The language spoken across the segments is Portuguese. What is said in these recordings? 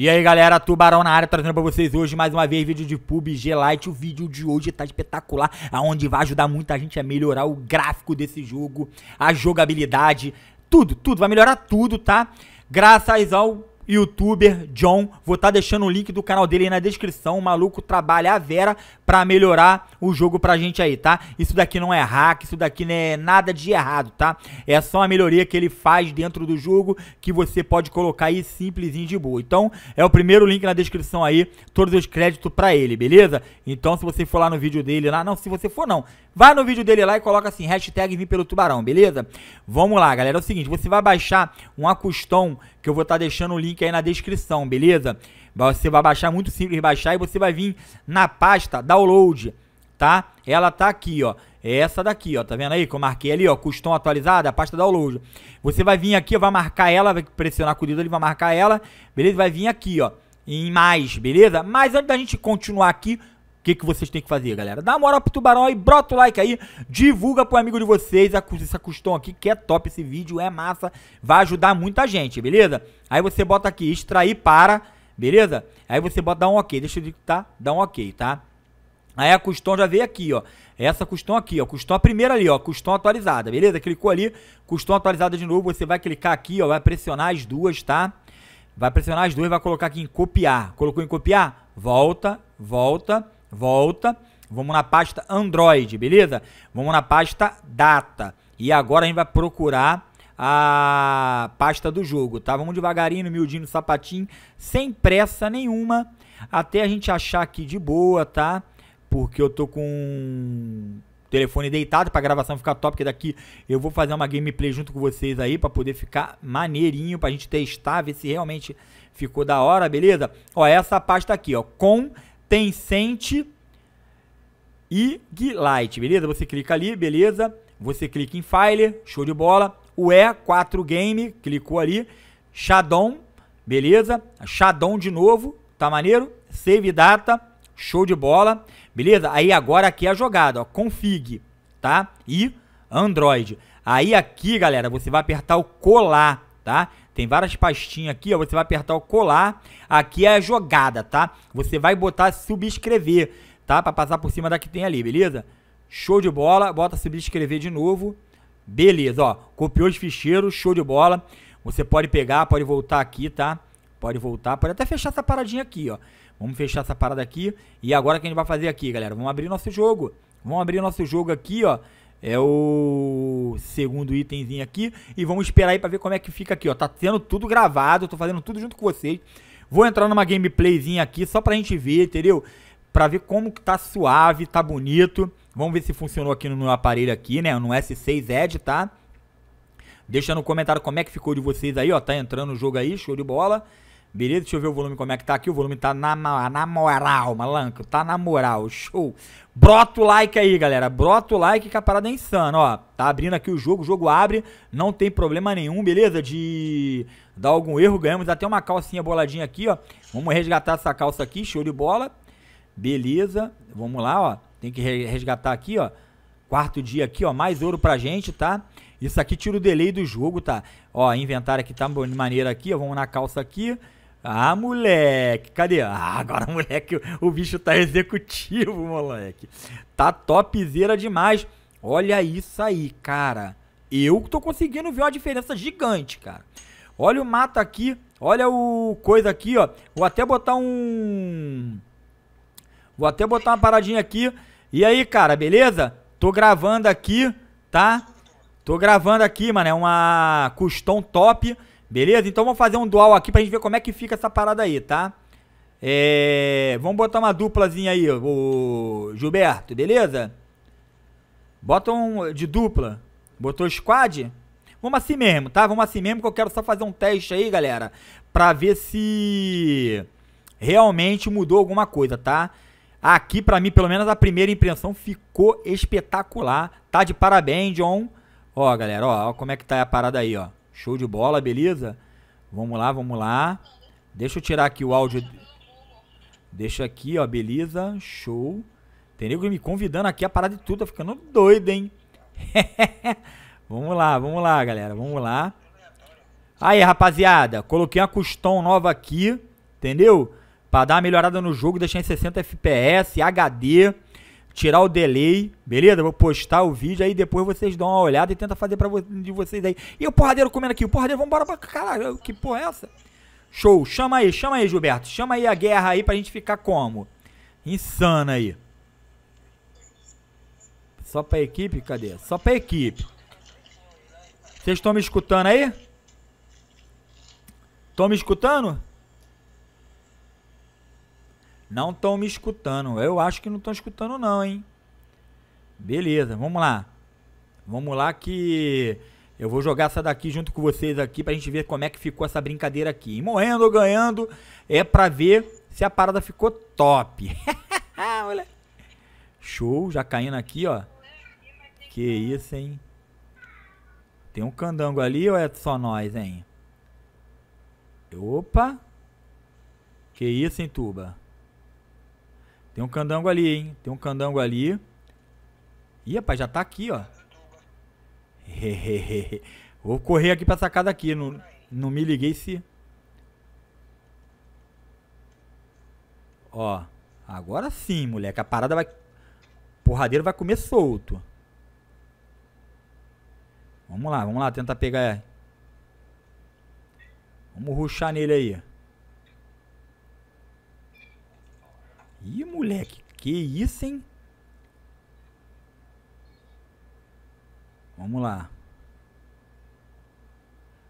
E aí galera, Tubarão na área, trazendo pra vocês hoje mais uma vez vídeo de PUBG Lite O vídeo de hoje tá espetacular, aonde vai ajudar muita gente a melhorar o gráfico desse jogo A jogabilidade, tudo, tudo, vai melhorar tudo, tá? Graças ao youtuber John. Vou estar tá deixando o link do canal dele aí na descrição. O maluco trabalha a Vera pra melhorar o jogo pra gente aí, tá? Isso daqui não é hack, isso daqui não é nada de errado, tá? É só uma melhoria que ele faz dentro do jogo que você pode colocar aí simplesinho de boa. Então, é o primeiro link na descrição aí, todos os créditos pra ele, beleza? Então, se você for lá no vídeo dele lá, não, se você for não, vai no vídeo dele lá e coloca assim, hashtag vim pelo tubarão, beleza? Vamos lá, galera, é o seguinte, você vai baixar um acustão que eu vou estar tá deixando o link link aí na descrição, beleza? Você vai baixar, muito simples baixar, e você vai vir na pasta download, tá? Ela tá aqui, ó. É essa daqui, ó. Tá vendo aí que eu marquei ali, ó? Custom atualizada, a pasta download. Você vai vir aqui, vai marcar ela, vai pressionar com o dedo, ali, vai marcar ela, beleza? Vai vir aqui, ó. Em mais, beleza? Mas antes da gente continuar aqui, o que, que vocês têm que fazer, galera? Dá uma moral pro tubarão aí, brota o like aí, divulga pro amigo de vocês essa custom aqui, que é top esse vídeo, é massa, vai ajudar muita gente, beleza? Aí você bota aqui, extrair para, beleza? Aí você bota, dá um ok, deixa eu ver que tá, dá um ok, tá? Aí a custom já veio aqui, ó. É essa custom aqui, ó. Custom a primeira ali, ó. Custom atualizada, beleza? Clicou ali, custom atualizada de novo, você vai clicar aqui, ó. Vai pressionar as duas, tá? Vai pressionar as duas, vai colocar aqui em copiar. Colocou em copiar? Volta, volta volta, vamos na pasta Android, beleza? Vamos na pasta Data. E agora a gente vai procurar a pasta do jogo, tá? Vamos devagarinho, miudinho, sapatinho, sem pressa nenhuma, até a gente achar aqui de boa, tá? Porque eu tô com o telefone deitado pra gravação ficar top, porque daqui eu vou fazer uma gameplay junto com vocês aí para poder ficar maneirinho, pra gente testar, ver se realmente ficou da hora, beleza? Ó, essa pasta aqui, ó, com Tencent e Geelight, beleza? Você clica ali, beleza? Você clica em File, show de bola. O E4 Game, clicou ali. Shadon, beleza? Shadon de novo, tá maneiro? Save Data, show de bola. Beleza? Aí agora aqui é a jogada, ó, Config, tá? E Android. Aí aqui, galera, você vai apertar o colar tá? Tem várias pastinhas aqui, ó, você vai apertar o colar, aqui é a jogada, tá? Você vai botar subscrever, tá? Para passar por cima da que tem ali, beleza? Show de bola, bota subscrever de novo, beleza, ó, copiou os ficheiros, show de bola, você pode pegar, pode voltar aqui, tá? Pode voltar, pode até fechar essa paradinha aqui, ó. Vamos fechar essa parada aqui. E agora o que a gente vai fazer aqui, galera? Vamos abrir nosso jogo. Vamos abrir nosso jogo aqui, ó. É o segundo itemzinho aqui. E vamos esperar aí pra ver como é que fica aqui, ó. Tá sendo tudo gravado, tô fazendo tudo junto com vocês. Vou entrar numa gameplayzinha aqui só pra gente ver, entendeu? Pra ver como que tá suave, tá bonito. Vamos ver se funcionou aqui no, meu aparelho aqui, né? No S6 Edge, tá? Deixa no comentário como é que ficou de vocês aí, ó. Tá entrando o jogo aí, show de bola. Beleza? Deixa eu ver o volume como é que tá aqui. O volume tá na, na moral, malanco. Tá na moral. Show. Brota o like aí, galera. Brota o like que a parada é insana, ó. Tá abrindo aqui o jogo. O jogo abre. Não tem problema nenhum, beleza? De dar algum erro. Ganhamos até uma calcinha boladinha aqui, ó. Vamos resgatar essa calça aqui. Show de bola. Beleza. Vamos lá, ó. Tem que resgatar aqui, ó. Quarto dia aqui, ó. Mais ouro pra gente, tá? Isso aqui tira o delay do jogo, tá? Ó, inventário aqui tá de maneira aqui, ó. Vamos na calça aqui. Ah, moleque, cadê? Ah, agora, moleque, o bicho tá executivo, moleque. Tá topzera demais. Olha isso aí, cara. Eu tô conseguindo ver uma diferença gigante, cara. Olha o mato aqui, olha o coisa aqui, ó. Vou até botar um... Vou até botar uma paradinha aqui. E aí, cara, beleza? Tô gravando aqui, tá? Tô gravando aqui, mano, é uma custom top. Beleza? Então vamos fazer um dual aqui pra gente ver como é que fica essa parada aí, tá? É... Vamos botar uma duplazinha aí, o Gilberto, beleza? Bota um de dupla. Botou squad? Vamos assim mesmo, tá? Vamos assim mesmo que eu quero só fazer um teste aí, galera. Pra ver se realmente mudou alguma coisa, tá? Aqui, pra mim, pelo menos a primeira impressão ficou espetacular. Tá de parabéns, John. Ó, galera, ó, ó como é que tá a parada aí, ó. Show de bola, beleza? Vamos lá, vamos lá. Deixa eu tirar aqui o áudio. Deixa aqui, ó, beleza, show. Tem nego me convidando aqui a parar de tudo, tá ficando doido, hein? vamos lá, vamos lá, galera, vamos lá. Aí, rapaziada, coloquei uma custom nova aqui, entendeu? Pra dar uma melhorada no jogo, deixar em 60 FPS, HD tirar o delay, beleza? Vou postar o vídeo, aí depois vocês dão uma olhada e tenta fazer pra de vocês aí. E o porradeiro comendo aqui, o porradeiro, vambora pra... Caralho, que porra é essa? Show, chama aí, chama aí, Gilberto. Chama aí a guerra aí pra gente ficar como? Insana aí. Só pra equipe? Cadê? Só pra equipe. Vocês estão me escutando aí? Estão me escutando? Não estão me escutando. Eu acho que não estão escutando, não, hein? Beleza, vamos lá. Vamos lá que eu vou jogar essa daqui junto com vocês aqui pra gente ver como é que ficou essa brincadeira aqui. E morrendo ou ganhando é pra ver se a parada ficou top. Show, já caindo aqui, ó. Que isso, hein? Tem um candango ali ou é só nós, hein? Opa. Que isso, hein, Tuba? Tem um candango ali, hein? Tem um candango ali. Ih, rapaz, já tá aqui, ó. Vou correr aqui pra sacada aqui. Não, não me liguei se... Ó, agora sim, moleque. A parada vai... Porradeiro vai comer solto. Vamos lá, vamos lá. Tentar pegar... Vamos ruxar nele aí. Ih, moleque, que isso, hein? Vamos lá.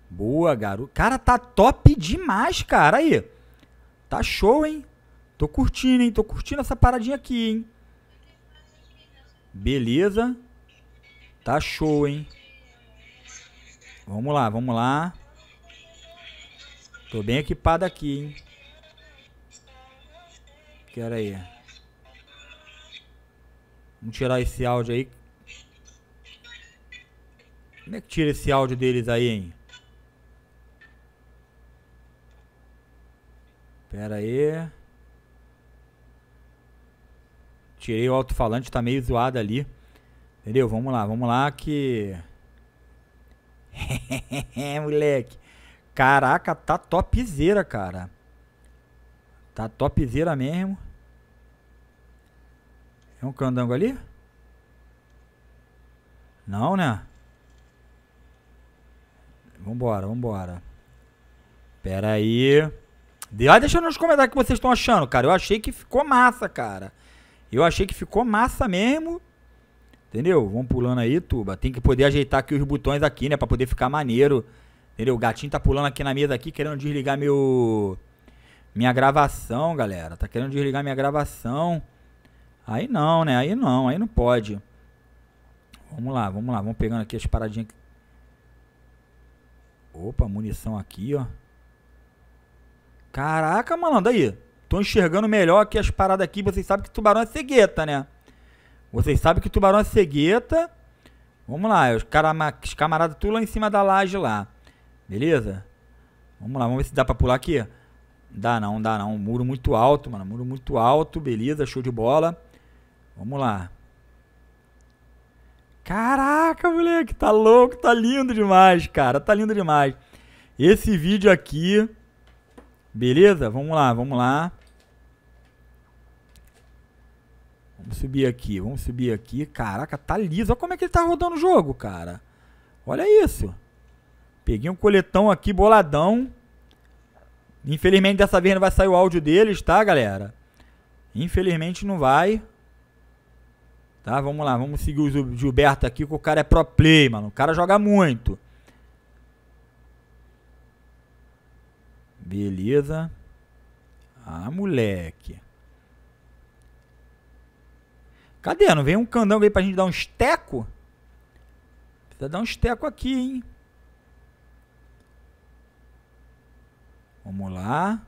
Boa, garoto. Cara, tá top demais, cara. Aí. Tá show, hein? Tô curtindo, hein? Tô curtindo essa paradinha aqui, hein? Beleza. Tá show, hein? Vamos lá, vamos lá. Tô bem equipado aqui, hein? Pera aí. Vamos tirar esse áudio aí. Como é que tira esse áudio deles aí, hein? Pera aí. Tirei o alto-falante, tá meio zoado ali. Entendeu? Vamos lá, vamos lá que. moleque. Caraca, tá topzera, cara. Tá topzera mesmo. É um candango ali? Não, né? Vambora, vambora. Pera aí. deixa nos comentários o que vocês estão achando, cara. Eu achei que ficou massa, cara. Eu achei que ficou massa mesmo. Entendeu? Vamos pulando aí, Tuba. Tem que poder ajeitar aqui os botões aqui, né? Pra poder ficar maneiro. Entendeu? O gatinho tá pulando aqui na mesa aqui, querendo desligar meu... Minha gravação, galera. Tá querendo desligar minha gravação. Aí não, né? Aí não, aí não pode. Vamos lá, vamos lá. Vamos pegando aqui as paradinhas. Opa, munição aqui, ó. Caraca, malandro, aí. Tô enxergando melhor aqui as paradas aqui. Vocês sabem que tubarão é cegueta, né? Vocês sabem que tubarão é cegueta. Vamos lá, os, os camaradas tudo lá em cima da laje lá. Beleza? Vamos lá, vamos ver se dá pra pular aqui. Dá não, dá não. Muro muito alto, mano. Muro muito alto, beleza, show de bola. Vamos lá. Caraca, moleque, tá louco, tá lindo demais, cara. Tá lindo demais. Esse vídeo aqui. Beleza? Vamos lá, vamos lá. Vamos subir aqui, vamos subir aqui. Caraca, tá liso. Olha como é que ele tá rodando o jogo, cara. Olha isso. Peguei um coletão aqui boladão. Infelizmente dessa vez não vai sair o áudio deles, tá, galera? Infelizmente não vai. Tá, vamos lá, vamos seguir o Gilberto aqui, que o cara é pro play, mano. O cara joga muito. Beleza. Ah, moleque. Cadê? Não vem um candango aí pra gente dar um esteco? Precisa dar um esteco aqui, hein? Vamos lá.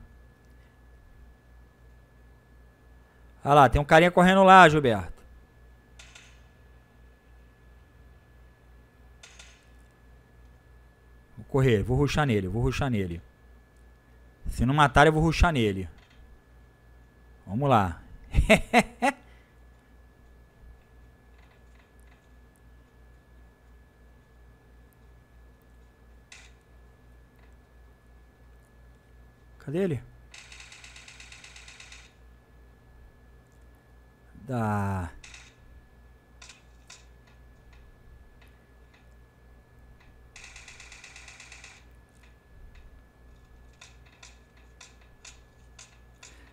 Olha lá, tem um carinha correndo lá, Gilberto. Vou correr, vou ruxar nele, vou ruxar nele. Se não matar, eu vou ruxar nele. Vamos lá. dele? Da...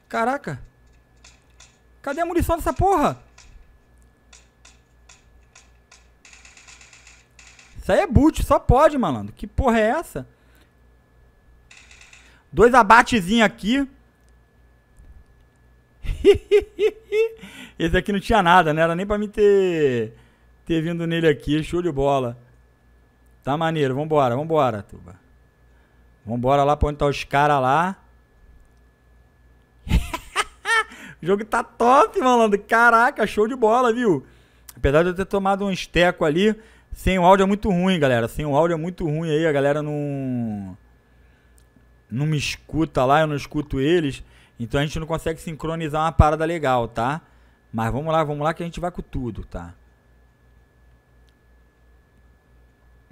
Caraca! Cadê a munição dessa porra? Isso aí é boot, só pode, malandro. Que porra é essa? Dois abatezinhos aqui. Esse aqui não tinha nada, né? Era nem pra mim ter, ter vindo nele aqui. Show de bola. Tá maneiro. Vambora, vambora, Tuba. Vambora lá pra onde tá os caras lá. o jogo tá top, malandro. Caraca, show de bola, viu? Apesar de eu ter tomado um esteco ali, sem o áudio é muito ruim, galera. Sem o áudio é muito ruim aí, a galera não não me escuta lá, eu não escuto eles. Então a gente não consegue sincronizar uma parada legal, tá? Mas vamos lá, vamos lá que a gente vai com tudo, tá?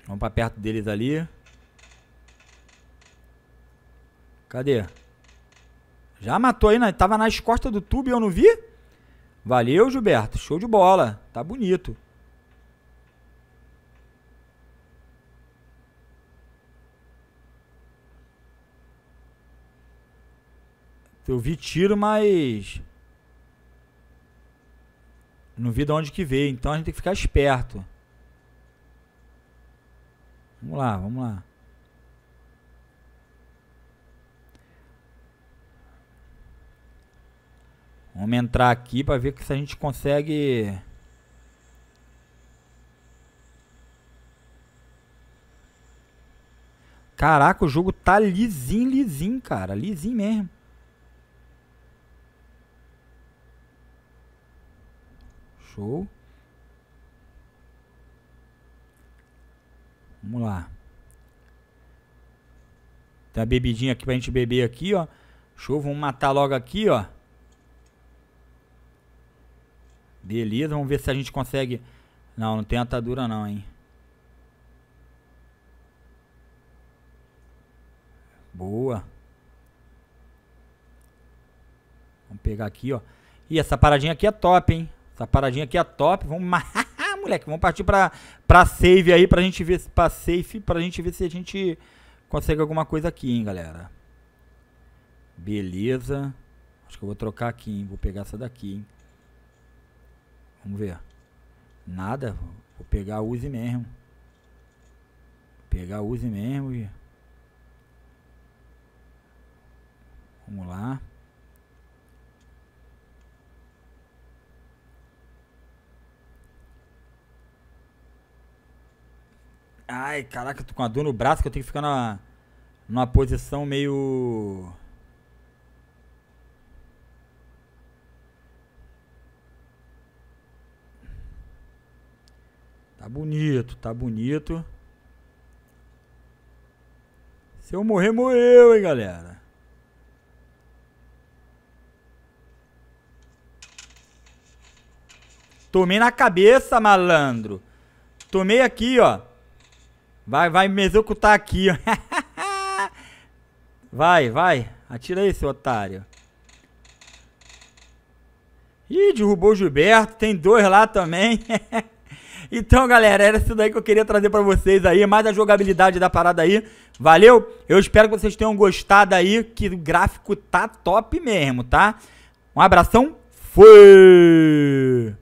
Vamos pra perto deles ali. Cadê? Já matou aí, né? Tava nas costas do tubo e eu não vi? Valeu, Gilberto. Show de bola. Tá bonito. Eu vi tiro, mas. Não vi de onde que veio. Então a gente tem que ficar esperto. Vamos lá, vamos lá. Vamos entrar aqui para ver se a gente consegue. Caraca, o jogo tá lisinho, lisinho, cara. Lisinho mesmo. Show. Vamos lá. Tem a bebidinha aqui pra gente beber aqui, ó. Show, vamos matar logo aqui, ó. Beleza, vamos ver se a gente consegue... Não, não tem atadura não, hein. Boa. Vamos pegar aqui, ó. E essa paradinha aqui é top, hein? Essa paradinha aqui é top. Vamos ah, moleque, vamos partir pra, pra save aí pra gente ver pra safe, pra gente ver se a gente consegue alguma coisa aqui, hein, galera. Beleza. Acho que eu vou trocar aqui, hein. Vou pegar essa daqui, hein. Vamos ver. Nada. Vou pegar a use mesmo. Vou pegar a use mesmo e... Vamos lá. Ai, caraca, tô com a dor no braço que eu tenho que ficar na, numa posição meio. Tá bonito, tá bonito. Se eu morrer, morreu, hein, galera. Tomei na cabeça, malandro. Tomei aqui, ó. Vai, vai me executar aqui, ó. Vai, vai. Atira aí, seu otário. Ih, derrubou o Gilberto. Tem dois lá também. então, galera, era isso daí que eu queria trazer pra vocês aí. Mais a jogabilidade da parada aí. Valeu? Eu espero que vocês tenham gostado aí. Que o gráfico tá top mesmo, tá? Um abração. Fui!